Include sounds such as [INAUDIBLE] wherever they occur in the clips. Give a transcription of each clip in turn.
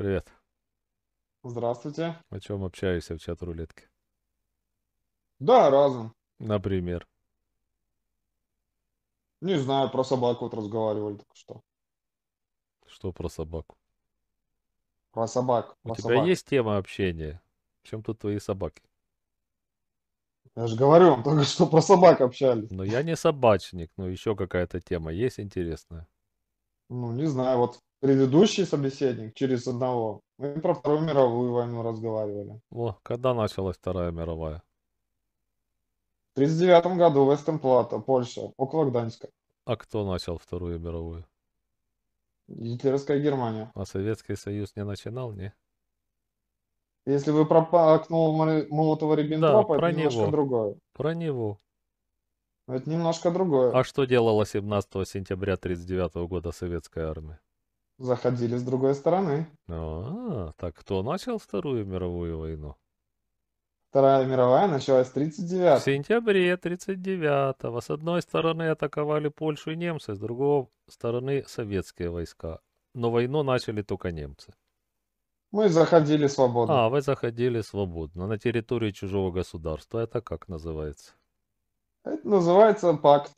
Привет. Здравствуйте. О чем общаешься в чат рулетки? Да, разум. Например. Не знаю, про собаку вот разговаривали только что. Что про собаку? Про собак. У про тебя собак. есть тема общения? В чем тут твои собаки? Я же говорю, вам только что про собак общались. Но ну, я не собачник, но еще какая-то тема есть интересная. Ну, не знаю, вот предыдущий собеседник через одного. Мы про Вторую мировую войну разговаривали. О, когда началась Вторая мировая? В 1939 году Вестенплата, Польша, около Гданьска. А кто начал Вторую мировую? Гитлеровская Германия. А Советский Союз не начинал, не? Если вы про окно Молотова-Риббентропа, да, про это него. немножко другое. Про него. Это немножко другое. А что делала 17 сентября 1939 года советская армия? Заходили с другой стороны. А, так кто начал Вторую мировую войну? Вторая мировая началась 39 В сентябре 39-го. С одной стороны атаковали Польшу и немцы, с другой стороны советские войска. Но войну начали только немцы. Мы заходили свободно. А, вы заходили свободно. На территории чужого государства. Это как называется? Это называется пакт.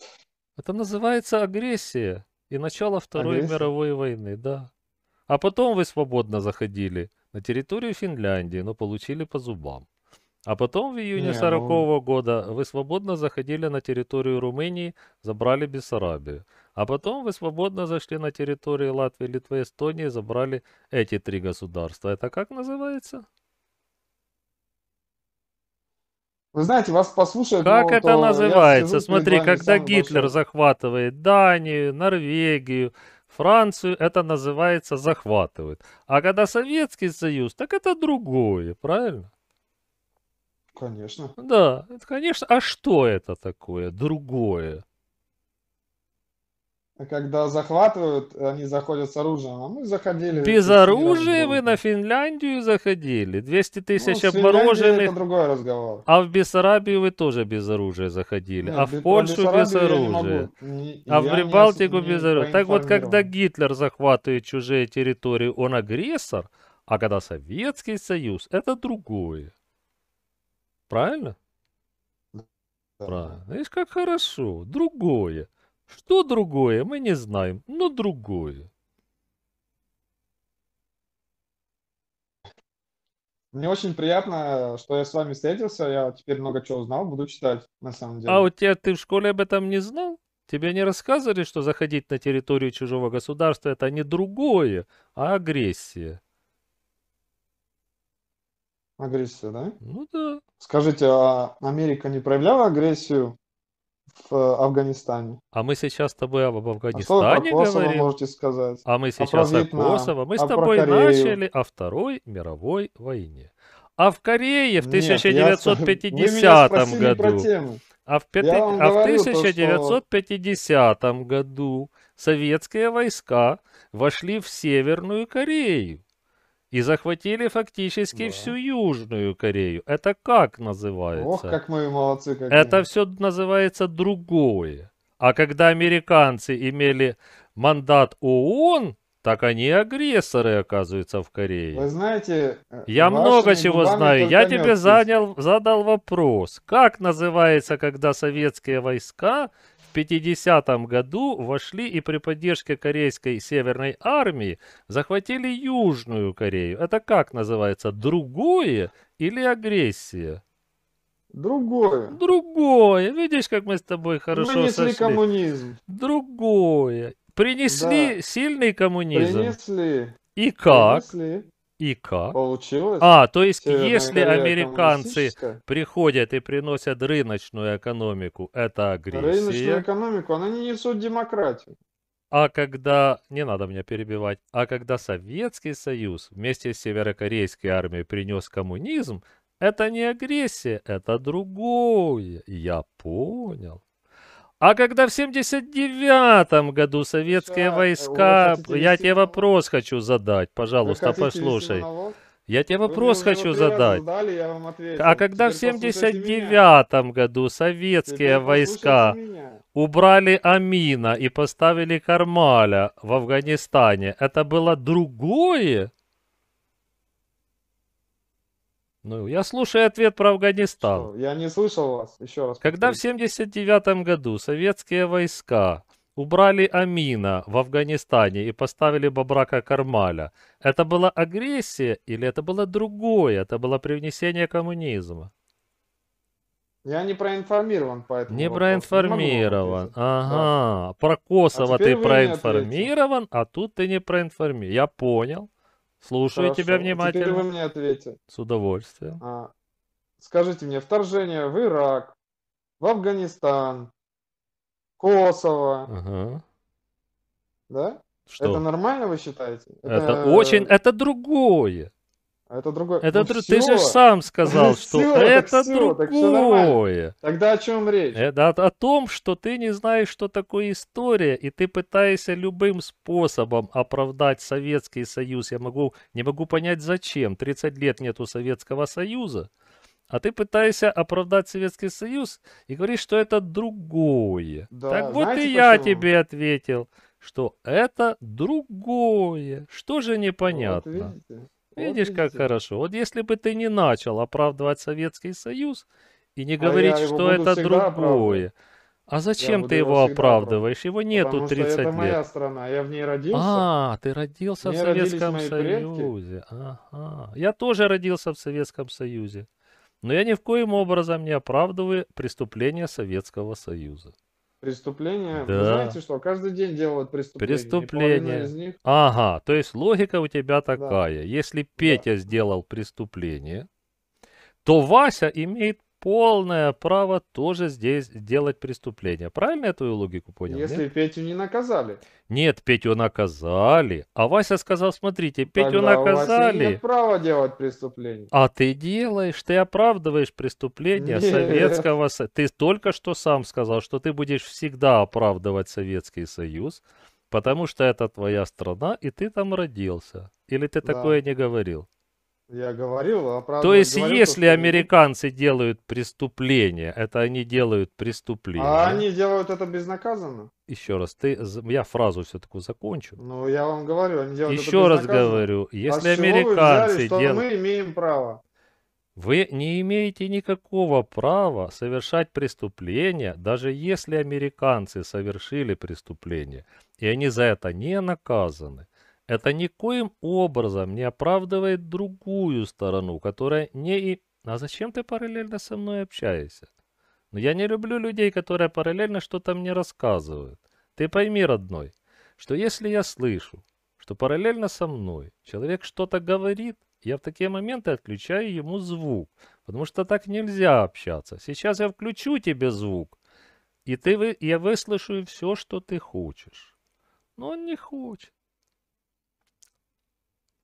Это называется агрессия и начало Второй Одесса? мировой войны, да. А потом вы свободно заходили на территорию Финляндии, но получили по зубам. А потом в июне Не, ну -го года вы свободно заходили на территорию Румынии, забрали Бессарабию. А потом вы свободно зашли на территорию Латвии, Литвы, Эстонии, забрали эти три государства. Это как называется? Вы знаете, вас послушают... Как ну, это называется? Смотри, когда Гитлер большой. захватывает Данию, Норвегию, Францию, это называется захватывает. А когда Советский Союз, так это другое, правильно? Конечно. Да, это, конечно. А что это такое другое? А когда захватывают, они заходят с оружием, а мы заходили... Без оружия вы на Финляндию заходили? 200 ну, тысяч ну, обмороженных... это другой разговор. А в Бессарабию вы тоже без оружия заходили, Нет, а в Польшу без оружия, не, а в Прибалтику не, без оружия. Так вот, когда Гитлер захватывает чужие территории, он агрессор, а когда Советский Союз, это другое. Правильно? Да. Правильно. Видишь, как хорошо. Другое. Что другое, мы не знаем, но другое. Мне очень приятно, что я с вами встретился. Я теперь много чего узнал, буду читать, на самом деле. А у тебя ты в школе об этом не знал? Тебе не рассказывали, что заходить на территорию чужого государства это не другое, а агрессия? Агрессия, да? Ну да. Скажите, а Америка не проявляла агрессию в э, Афганистане. А мы сейчас с тобой об Афганистане а что говорим? можете сказать? А мы а сейчас а о Косово. Мы а с тобой начали о Второй мировой войне. А в Корее в 1950 Нет, я... году... А в, 5... а в 1950 то, что... году советские войска вошли в Северную Корею и захватили фактически да. всю Южную Корею. Это как называется? Ох, как мы молодцы. как Это все называется другое. А когда американцы имели мандат ООН, так они агрессоры, оказываются, в Корее. Вы знаете... Э, Я много чего знаю. Я тебе занял, задал вопрос. Как называется, когда советские войска 50 году вошли и при поддержке Корейской Северной Армии захватили Южную Корею. Это как называется? Другое или агрессия? Другое. Другое. Видишь, как мы с тобой хорошо Принесли сошли? коммунизм. Другое. Принесли да. сильный коммунизм. Принесли. И как? Принесли. И как? Получилось? А, то есть Северная если американцы приходят и приносят рыночную экономику, это агрессия? Рыночную экономику, она не несут демократию. А когда, не надо меня перебивать, а когда Советский Союз вместе с северокорейской армией принес коммунизм, это не агрессия, это другое. Я понял. А когда в 79-м году советские Сейчас, войска... Я тебе вопрос хочу задать, пожалуйста, послушай. Я тебе вопрос вы, хочу задать. Задали, я вам а когда Теперь в 79-м году советские Теперь войска убрали Амина и поставили Кармаля в Афганистане, это было другое? Ну, я слушаю ответ про Афганистан. Что? Я не слышал вас. Еще раз. Когда повторюсь. в 79 году советские войска убрали Амина в Афганистане и поставили Бабрака Кармаля, это была агрессия или это было другое? Это было привнесение коммунизма? Я не проинформирован по этому Не вопросу. проинформирован. Не ага. Да. Про а Косово а ты проинформирован, а тут ты не проинформирован. Я понял. Слушаю Хорошо. тебя внимательно. Теперь вы мне ответите. С удовольствием. А, скажите мне, вторжение в Ирак, в Афганистан, Косово. Ага. Да? Что? Это нормально, вы считаете? Это, это очень, это другое. А это другое. Это ну, ты же сам сказал, [LAUGHS] что все, это все, другое. Так Тогда о чем речь? Это о, о том, что ты не знаешь, что такое история, и ты пытаешься любым способом оправдать Советский Союз. Я могу, не могу понять, зачем. 30 лет нету Советского Союза. А ты пытаешься оправдать Советский Союз и говоришь, что это другое. Да, так вот и почему? я тебе ответил, что это другое. Что же непонятно? Вот видите. Видишь, как хорошо. Вот если бы ты не начал оправдывать Советский Союз и не а говорить, что это другое. А зачем ты его, оправдываешь? Его нету Потому 30 что это лет. моя страна, я в ней родился. А, ты родился Мне в Советском Союзе. Ага. Я тоже родился в Советском Союзе. Но я ни в коем образом не оправдываю преступления Советского Союза. Преступления. Да. Вы знаете, что каждый день делают преступления. Преступления. них... Ага, то есть логика у тебя такая. Да. Если Петя да. сделал преступление, то Вася имеет полное право тоже здесь сделать преступление. Правильно я твою логику понял? Если нет? Петю не наказали. Нет, Петю наказали. А Вася сказал, смотрите, Петю Тогда наказали. У Васи нет права делать преступление. А ты делаешь, ты оправдываешь преступление нет. Советского Союза. Ты только что сам сказал, что ты будешь всегда оправдывать Советский Союз, потому что это твоя страна, и ты там родился. Или ты да. такое не говорил? Я говорил, а правда. То есть, говорю, если то, американцы что... делают преступление, это они делают преступление. А они делают это безнаказанно? Еще раз, ты, я фразу все-таки закончу. Ну, я вам говорю, они делают Еще это раз говорю, если а американцы делают... мы имеем право? Вы не имеете никакого права совершать преступление, даже если американцы совершили преступление, и они за это не наказаны. Это никоим образом не оправдывает другую сторону, которая не и... А зачем ты параллельно со мной общаешься? Но я не люблю людей, которые параллельно что-то мне рассказывают. Ты пойми, родной, что если я слышу, что параллельно со мной человек что-то говорит, я в такие моменты отключаю ему звук, потому что так нельзя общаться. Сейчас я включу тебе звук, и ты, вы я выслушаю все, что ты хочешь. Но он не хочет.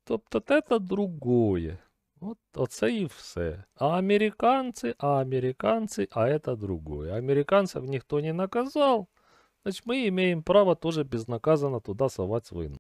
Тобто те та другое. вот Оце и все. А американцы, а американцы, а это другое. Американцев никто не наказал. Значит, мы имеем право тоже безнаказанно туда совать свої